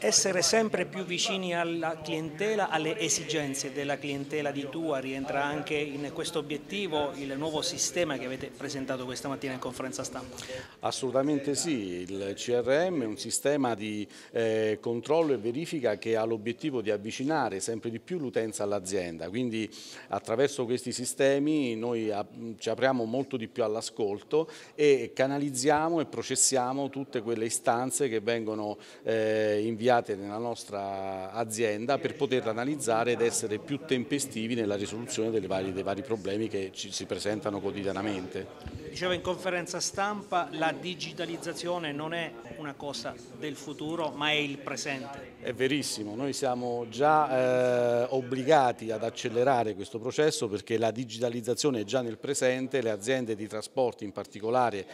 essere sempre più vicini alla clientela, alle esigenze della clientela di Tua, rientra anche in questo obiettivo il nuovo sistema che avete presentato questa mattina in conferenza stampa? Assolutamente sì, il CRM è un sistema di eh, controllo e verifica che ha l'obiettivo di avvicinare sempre di più l'utenza all'azienda, quindi attraverso questi sistemi noi ci apriamo molto di più all'ascolto e canalizziamo e processiamo tutte quelle istanze che vengono eh, eh, inviate nella nostra azienda per poter analizzare ed essere più tempestivi nella risoluzione vari, dei vari problemi che ci, si presentano quotidianamente. Diceva in conferenza stampa la digitalizzazione non è una cosa del futuro ma è il presente. È verissimo, noi siamo già eh, obbligati ad accelerare questo processo perché la digitalizzazione è già nel presente, le aziende di trasporti in particolare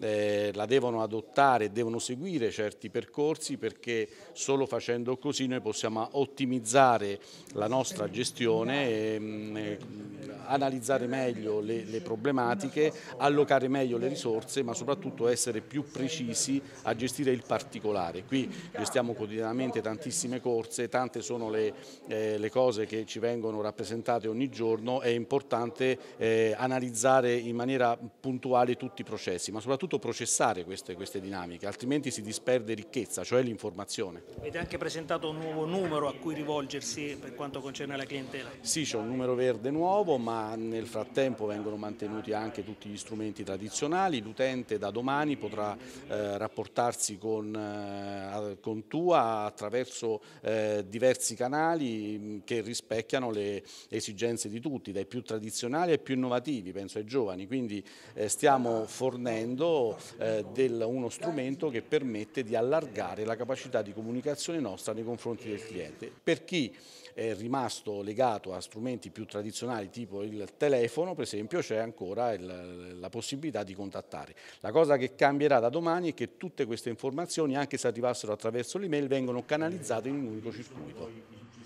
eh, la devono adottare, devono seguire certi percorsi perché solo facendo così noi possiamo ottimizzare la nostra gestione e, mh, mm, analizzare meglio le, le problematiche, allocare meglio le risorse ma soprattutto essere più precisi a gestire il particolare. Qui gestiamo quotidianamente tantissime corse, tante sono le, eh, le cose che ci vengono rappresentate ogni giorno, è importante eh, analizzare in maniera puntuale tutti i processi ma soprattutto processare queste, queste dinamiche, altrimenti si disperde ricchezza, cioè l'informazione. Avete anche presentato un nuovo numero a cui rivolgersi per quanto concerne la clientela? Sì, c'è un numero verde nuovo ma ma nel frattempo vengono mantenuti anche tutti gli strumenti tradizionali, l'utente da domani potrà eh, rapportarsi con, eh, con, TUA attraverso eh, diversi canali mm, che rispecchiano le esigenze di tutti, dai più tradizionali ai più innovativi, penso ai giovani, quindi eh, stiamo fornendo eh, del, uno strumento che permette di allargare la capacità di comunicazione nostra nei confronti del cliente. Per chi è rimasto legato a strumenti più tradizionali tipo il telefono, per esempio, c'è ancora il, la possibilità di contattare. La cosa che cambierà da domani è che tutte queste informazioni, anche se arrivassero attraverso l'email, vengono canalizzate in un unico circuito.